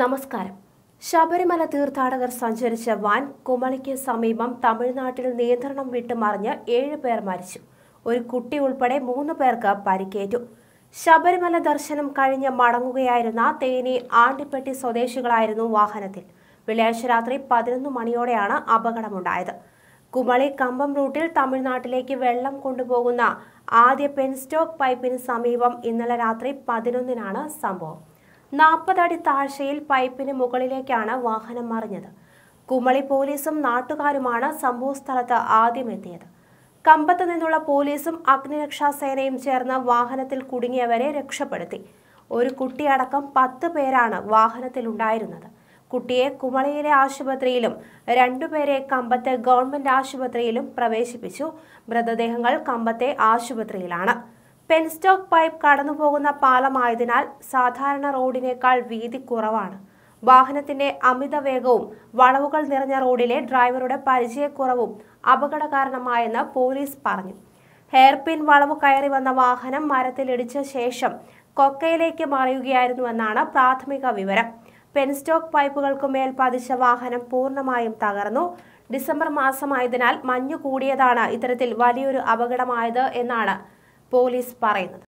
നമസ്കാരം ശബരിമല തീർത്ഥാടകർ സഞ്ചരിച്ച വാൻ കുമളിക്ക് സമീപം തമിഴ്നാട്ടിൽ നിയന്ത്രണം വിട്ടുമറിഞ്ഞ് ഏഴ് പേർ മരിച്ചു ഒരു കുട്ടി ഉൾപ്പെടെ മൂന്ന് പേർക്ക് പരിക്കേറ്റു ശബരിമല ദർശനം കഴിഞ്ഞ് മടങ്ങുകയായിരുന്ന തേനി ആണ്ടിപ്പെട്ടി സ്വദേശികളായിരുന്നു വാഹനത്തിൽ വെള്ളിയാഴ്ച രാത്രി പതിനൊന്ന് മണിയോടെയാണ് അപകടമുണ്ടായത് കുമളി കമ്പം റൂട്ടിൽ തമിഴ്നാട്ടിലേക്ക് വെള്ളം കൊണ്ടുപോകുന്ന ആദ്യ പെൻസ്റ്റോക്ക് പൈപ്പിന് സമീപം ഇന്നലെ രാത്രി പതിനൊന്നിനാണ് സംഭവം നാൽപ്പതടി അടി താഴ്ചയിൽ പൈപ്പിന് മുകളിലേക്കാണ് വാഹനം മറിഞ്ഞത് കുമളി പോലീസും നാട്ടുകാരുമാണ് സംഭവസ്ഥലത്ത് ആദ്യം എത്തിയത് കമ്പത്ത് നിന്നുള്ള പോലീസും അഗ്നിരക്ഷാസേനയും ചേർന്ന് വാഹനത്തിൽ കുടുങ്ങിയവരെ രക്ഷപ്പെടുത്തി ഒരു കുട്ടിയടക്കം പത്ത് പേരാണ് വാഹനത്തിലുണ്ടായിരുന്നത് കുട്ടിയെ കുമളിയിലെ ആശുപത്രിയിലും രണ്ടുപേരെ കമ്പത്തെ ഗവൺമെന്റ് ആശുപത്രിയിലും പ്രവേശിപ്പിച്ചു മൃതദേഹങ്ങൾ കമ്പത്തെ ആശുപത്രിയിലാണ് പെൻസ്റ്റോക്ക് പൈപ്പ് കടന്നുപോകുന്ന പാലമായതിനാൽ സാധാരണ റോഡിനേക്കാൾ വീതി കുറവാണ് വാഹനത്തിന്റെ അമിത വേഗവും വളവുകൾ നിറഞ്ഞ റോഡിലെ ഡ്രൈവറുടെ പരിചയക്കുറവും അപകട കാരണമായെന്ന് പോലീസ് പറഞ്ഞു ഹെയർപിൻ വളവ് കയറി വന്ന വാഹനം മരത്തിലിടിച്ച ശേഷം കൊക്കയിലേക്ക് മറിയുകയായിരുന്നുവെന്നാണ് പ്രാഥമിക വിവരം പെൻസ്റ്റോക്ക് പൈപ്പുകൾക്ക് മേൽ പതിച്ച വാഹനം പൂർണ്ണമായും തകർന്നു ഡിസംബർ മാസമായതിനാൽ മഞ്ഞു കൂടിയതാണ് ഇത്തരത്തിൽ വലിയൊരു അപകടമായത് എന്നാണ് പോലീസ് പറയുന്നത്